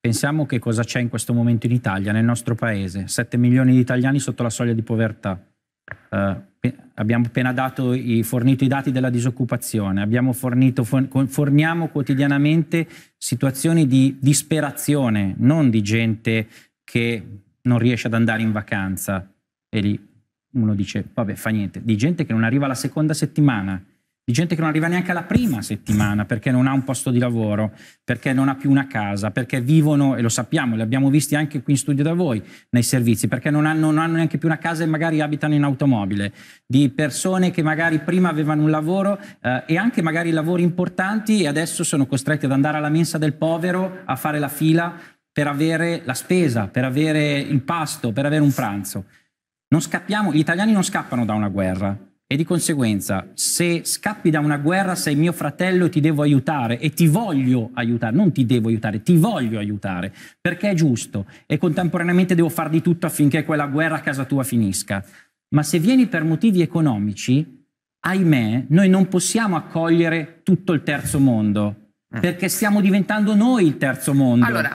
Pensiamo che cosa c'è in questo momento in Italia, nel nostro paese. 7 milioni di italiani sotto la soglia di povertà. Uh, abbiamo appena dato, fornito i dati della disoccupazione, fornito, forniamo quotidianamente situazioni di disperazione, non di gente che non riesce ad andare in vacanza e lì uno dice vabbè fa niente, di gente che non arriva la seconda settimana, di gente che non arriva neanche alla prima settimana perché non ha un posto di lavoro, perché non ha più una casa, perché vivono, e lo sappiamo, li abbiamo visti anche qui in studio da voi, nei servizi, perché non hanno, non hanno neanche più una casa e magari abitano in automobile, di persone che magari prima avevano un lavoro eh, e anche magari lavori importanti e adesso sono costretti ad andare alla mensa del povero a fare la fila per avere la spesa, per avere il pasto, per avere un pranzo. Scappiamo, gli italiani non scappano da una guerra, e di conseguenza, se scappi da una guerra, sei mio fratello e ti devo aiutare e ti voglio aiutare, non ti devo aiutare, ti voglio aiutare, perché è giusto e contemporaneamente devo far di tutto affinché quella guerra a casa tua finisca. Ma se vieni per motivi economici, ahimè, noi non possiamo accogliere tutto il terzo mondo, mm. perché stiamo diventando noi il terzo mondo. Allora,